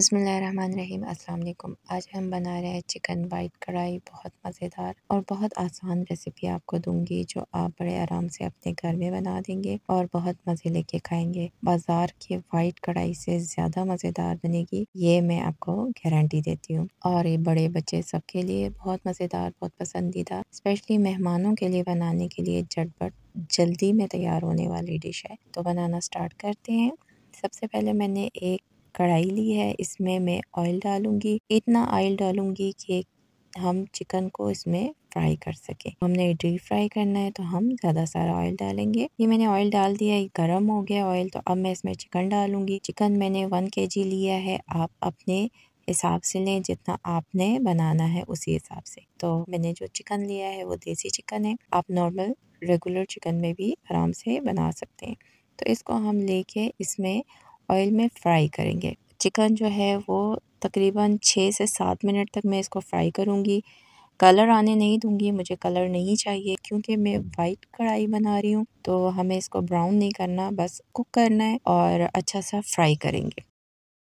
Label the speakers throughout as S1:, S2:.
S1: बसमीम अल्लाम आज हम बना रहे हैं चिकन वाइट कढ़ाई बहुत मज़ेदार और बहुत आसान रेसिपी आपको दूंगी जो आप बड़े आराम से अपने घर में बना देंगे और बहुत मज़े लेके खाएंगे बाज़ार के वाइट कढ़ाई से ज़्यादा मज़ेदार बनेगी ये मैं आपको गारंटी देती हूँ और ये बड़े बच्चे सबके लिए बहुत मज़ेदार बहुत पसंदीदा स्पेशली मेहमानों के लिए बनाने के लिए झटपट जल्दी में तैयार होने वाली डिश है तो बनाना स्टार्ट करते हैं सबसे पहले मैंने एक कढ़ाई ली है इसमें मैं ऑयल डालूंगी इतना ऑयल डालूंगी कि हम चिकन को इसमें फ्राई कर सकें हमने डीप फ्राई करना है तो हम ज़्यादा सारा ऑयल डालेंगे ये मैंने ऑयल डाल दिया है गर्म हो गया ऑयल तो अब मैं इसमें चिकन डालूंगी चिकन मैंने वन के जी लिया है आप अपने हिसाब से लें जितना आपने बनाना है उसी हिसाब से तो मैंने जो चिकन लिया है वो देसी चिकन है आप नॉर्मल रेगुलर चिकन में भी आराम से बना सकते हैं तो इसको हम लेके इसमें ऑयल में फ्राई करेंगे चिकन जो है वो तकरीबन छः से सात मिनट तक मैं इसको फ्राई करूँगी कलर आने नहीं दूंगी मुझे कलर नहीं चाहिए क्योंकि मैं वाइट कढ़ाई बना रही हूँ तो हमें इसको ब्राउन नहीं करना बस कुक करना है और अच्छा सा फ्राई करेंगे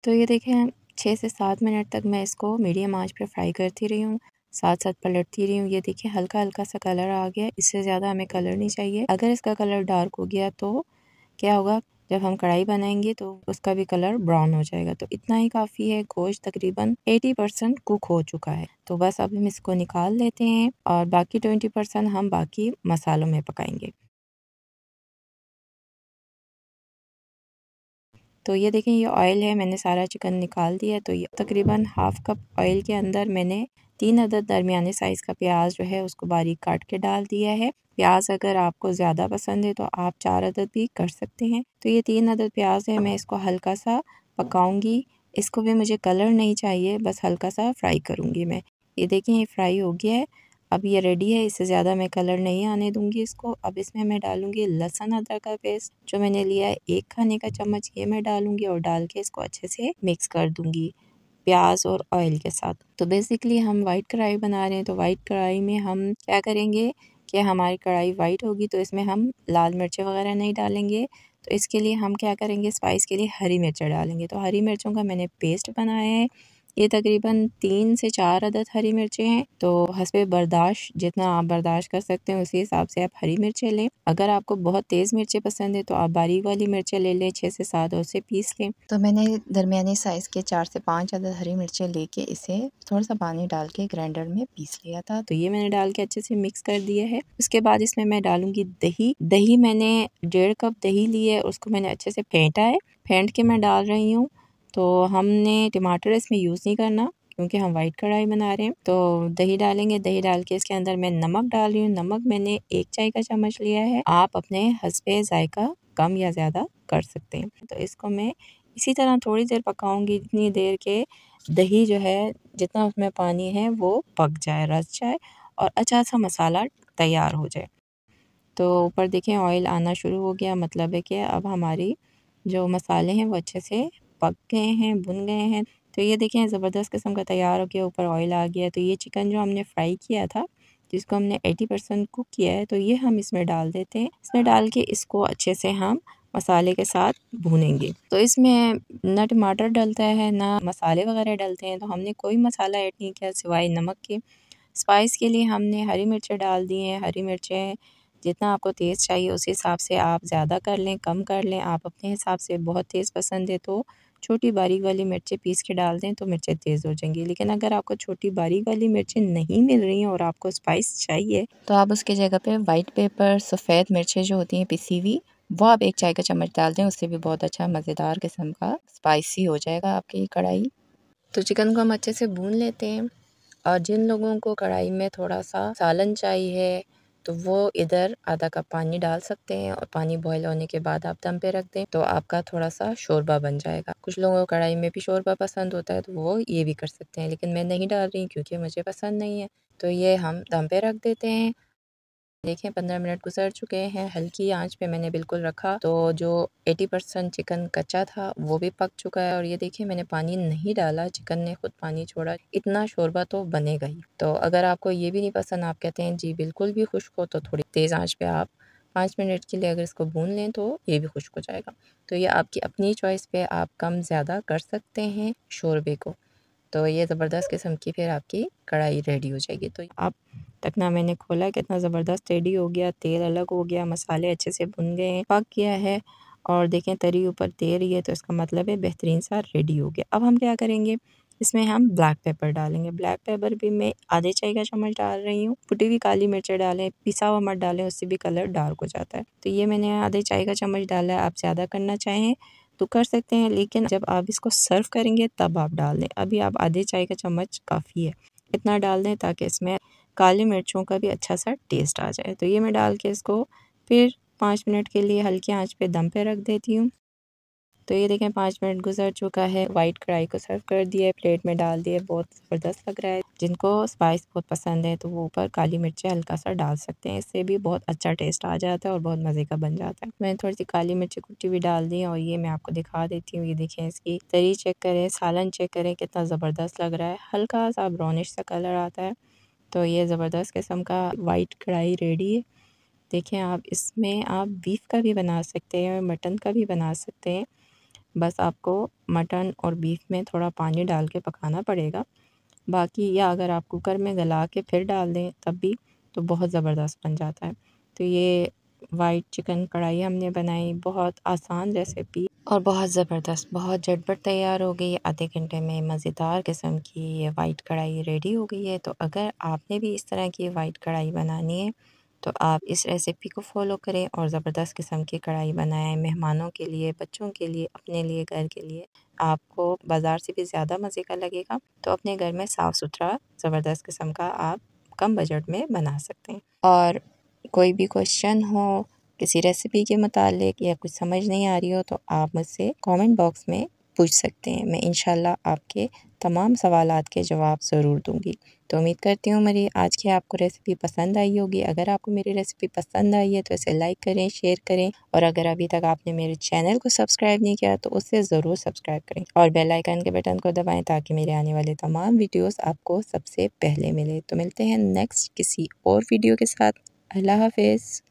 S1: तो ये देखें छः से सात मिनट तक मैं इसको मीडियम आंच पर फ्राई करती रही हूँ साथ साथ पलटती रही हूँ ये देखिए हल्का हल्का सा कलर आ गया इससे ज़्यादा हमें कलर नहीं चाहिए अगर इसका कलर डार्क हो गया तो क्या होगा जब हम कढ़ाई बनाएंगे तो उसका भी कलर ब्राउन हो जाएगा तो इतना ही काफ़ी है गोश्त तकरीबन 80 परसेंट कुक हो चुका है तो बस अब हम इसको निकाल लेते हैं और बाकी 20 परसेंट हम बाकी मसालों में पकाएंगे तो ये देखें ये ऑयल है मैंने सारा चिकन निकाल दिया तो ये तकरीबन हाफ़ कप ऑयल के अंदर मैंने तीन अदद दरमिया साइज़ का प्याज जो है उसको बारीक काट के डाल दिया है प्याज अगर आपको ज़्यादा पसंद है तो आप चार अदद भी कर सकते हैं तो ये तीन अदद प्याज है मैं हाँ। इसको हल्का सा पकाऊंगी इसको भी मुझे कलर नहीं चाहिए बस हल्का सा फ्राई करूंगी मैं ये देखें ये फ्राई हो गया है अब ये रेडी है इससे ज़्यादा मैं कलर नहीं आने दूंगी इसको अब इसमें मैं डालूंगी लहसुन अदरक का पेस्ट जो मैंने लिया है एक खाने का चम्मच ये मैं डालूंगी और डाल के इसको अच्छे से मिक्स कर दूंगी प्याज और ऑयल के साथ तो बेसिकली हम वाइट कढ़ाई बना रहे हैं तो वाइट कढ़ाई में हम क्या करेंगे कि हमारी कढ़ाई वाइट होगी तो इसमें हम लाल मिर्चें वगैरह नहीं डालेंगे तो इसके लिए हम क्या करेंगे स्पाइस के लिए हरी मिर्चें डालेंगे तो हरी मिर्चों का मैंने पेस्ट बनाया है ये तकरीबन तीन से चार अदद हरी मिर्चें हैं तो हंसपे बर्दाश्त जितना आप बर्दाश्त कर सकते हैं उसी हिसाब से आप हरी मिर्चें लें अगर आपको बहुत तेज़ मिर्चें पसंद है तो आप बारीक वाली मिर्चें ले लें छः से सात और से पीस लें तो मैंने दरमिया साइज़ के चार से पाँच अदद हरी मिर्चें लेके इसे थोड़ा सा पानी डाल के ग्राइंडर में पीस लिया था तो ये मैंने डाल के अच्छे से मिक्स कर दिया है उसके बाद इसमें मैं डालूंगी दही दही मैंने डेढ़ कप दही ली है उसको मैंने अच्छे से फेंटा है फेंट के मैं डाल रही हूँ तो हमने टमाटर इसमें यूज़ नहीं करना क्योंकि हम वाइट कढ़ाई बना रहे हैं तो दही डालेंगे दही डाल के इसके अंदर मैं नमक डाल रही हूँ नमक मैंने एक चाय का चम्मच लिया है आप अपने हंसपे जायका कम या ज़्यादा कर सकते हैं तो इसको मैं इसी तरह थोड़ी देर पकाऊंगी इतनी देर के दही जो है जितना उसमें पानी है वो पक जाए रस जाए और अच्छा सा मसाला तैयार हो जाए तो ऊपर देखें ऑयल आना शुरू हो गया मतलब है कि अब हमारी जो मसाले हैं वो अच्छे से पक गए हैं बुन गए हैं तो ये देखें ज़बरदस्त किस्म का तैयार हो गया ऊपर ऑयल आ गया तो ये चिकन जो हमने फ्राई किया था जिसको हमने 80 परसेंट कुक किया है तो ये हम इसमें डाल देते हैं इसमें डाल के इसको अच्छे से हम मसाले के साथ भूनेंगे तो इसमें न टमाटर डलता है ना मसाले वगैरह डलते हैं तो हमने कोई मसाला ऐड नहीं किया सिवाय नमक के स्पाइस के लिए हमने हरी मिर्चें डाल दी हैं हरी मिर्चें जितना आपको तेज़ चाहिए उस हिसाब से आप ज़्यादा कर लें कम कर लें आप अपने हिसाब से बहुत तेज़ पसंद है तो छोटी बारीक वाली मिर्चें पीस के डाल दें तो मिर्चें तेज़ हो जाएंगी लेकिन अगर आपको छोटी बारीक वाली मिर्चें नहीं मिल रही हैं और आपको स्पाइस चाहिए तो आप उसके जगह पर वाइट पेपर सफ़ेद मिर्चें जो होती हैं पिसी हुई वो आप एक चाय का चम्मच डाल दें उससे भी बहुत अच्छा मज़ेदार किस्म का स्पाइसी हो जाएगा आपकी कढ़ाई तो चिकन को हम अच्छे से भून लेते हैं और जिन लोगों को कढ़ाई में थोड़ा सा सालन चाहिए तो वो इधर आधा कप पानी डाल सकते हैं और पानी बॉयल होने के बाद आप दम पे रख दें तो आपका थोड़ा सा शोरबा बन जाएगा कुछ लोगों को कढ़ाई में भी शोरबा पसंद होता है तो वो ये भी कर सकते हैं लेकिन मैं नहीं डाल रही क्योंकि मुझे पसंद नहीं है तो ये हम दम पे रख देते हैं देखें पंद्रह मिनट गुजर चुके हैं हल्की आंच पे मैंने बिल्कुल रखा तो जो एटी परसेंट चिकन कच्चा था वो भी पक चुका है और ये देखिए मैंने पानी नहीं डाला चिकन ने खुद पानी छोड़ा इतना शोरबा तो बनेगा ही तो अगर आपको ये भी नहीं पसंद आप कहते हैं जी बिल्कुल भी खुश्क हो तो थोड़ी तेज़ आँच पर आप पाँच मिनट के लिए अगर इसको भून लें तो ये भी खुश्क हो जाएगा तो ये आपकी अपनी चॉइस पर आप कम ज़्यादा कर सकते हैं शोरबे को तो ये ज़बरदस्त किस्म की फिर आपकी कढ़ाई रेडी हो जाएगी तो आप ना मैंने खोला कितना ज़बरदस्त रेडी हो गया तेल अलग हो गया मसाले अच्छे से भुन गए हैं पक गया है और देखें तरी ऊपर तैर रही है तो इसका मतलब है बेहतरीन सा रेडी हो गया अब हम क्या करेंगे इसमें हम ब्लैक पेपर डालेंगे ब्लैक पेपर भी मैं आधे चाय का चम्मच डाल रही हूँ कुटी हुई काली मिर्चा डालें पिसा हुआ मत डालें उससे भी कलर डार्क हो जाता है तो ये मैंने आधे चाय का चम्मच डाला है आप ज़्यादा करना चाहें तो कर सकते हैं लेकिन जब आप इसको सर्व करेंगे तब आप डाल दें अभी आप आधे चाय का चम्मच काफ़ी है इतना डाल दें ताकि इसमें काली मिर्चों का भी अच्छा सा टेस्ट आ जाए तो ये मैं डाल के इसको फिर पाँच मिनट के लिए हल्के आंच पे दम पे रख देती हूँ तो ये देखें पाँच मिनट गुजर चुका है वाइट कढ़ाई को सर्व कर दिया है प्लेट में डाल दिया बहुत ज़बरदस्त लग रहा है जिनको स्पाइस बहुत पसंद है तो वो ऊपर काली मिर्चें हल्का सा डाल सकते हैं इससे भी बहुत अच्छा टेस्ट आ जाता है और बहुत मज़े का बन जाता है मैंने थोड़ी सी काली मिर्ची कुट्टी भी डाल दी और ये मैं आपको दिखा देती हूँ ये देखें इसकी तरी चेक करें सालन चेक करें कितना ज़बरदस्त लग रहा है हल्का सा ब्राउनिश सा कलर आता है तो ये ज़बरदस्त किस्म का वाइट कढ़ाई रेडी है देखें आप इसमें आप बीफ का भी बना सकते हैं और मटन का भी बना सकते हैं बस आपको मटन और बीफ में थोड़ा पानी डाल के पकाना पड़ेगा बाकी या अगर आप कुकर में गला के फिर डाल दें तब भी तो बहुत ज़बरदस्त बन जाता है तो ये वाइट चिकन कढ़ाई हमने बनाई बहुत आसान रेसिपी और बहुत ज़बरदस्त बहुत झटपट तैयार हो गई आधे घंटे में मज़ेदार किस्म की ये वाइट कढ़ाई रेडी हो गई है तो अगर आपने भी इस तरह की वाइट कढ़ाई बनानी है तो आप इस रेसिपी को फॉलो करें और ज़बरदस्त किस्म की कढ़ाई बनाएं मेहमानों के लिए बच्चों के लिए अपने लिए घर के लिए आपको बाज़ार से भी ज़्यादा मज़े का लगेगा तो अपने घर में साफ़ सुथरा ज़बरदस्त किस्म का आप कम बजट में बना सकते हैं और कोई भी क्वेश्चन हो किसी रेसिपी के मतलब या कुछ समझ नहीं आ रही हो तो आप मुझसे कमेंट बॉक्स में पूछ सकते हैं मैं इनशाला आपके तमाम सवाल के जवाब ज़रूर दूँगी तो उम्मीद करती हूँ मेरी आज की आपको रेसिपी पसंद आई होगी अगर आपको मेरी रेसिपी पसंद आई है तो इसे लाइक करें शेयर करें और अगर अभी तक आपने मेरे चैनल को सब्सक्राइब नहीं किया तो उसे ज़रूर सब्सक्राइब करें और बेल आइकन के बटन को दबाएं ताकि मेरे आने वाले तमाम वीडियोस आपको सबसे पहले मिले तो मिलते हैं नेक्स्ट किसी और वीडियो के साथ अल्लाह हाफ़िज़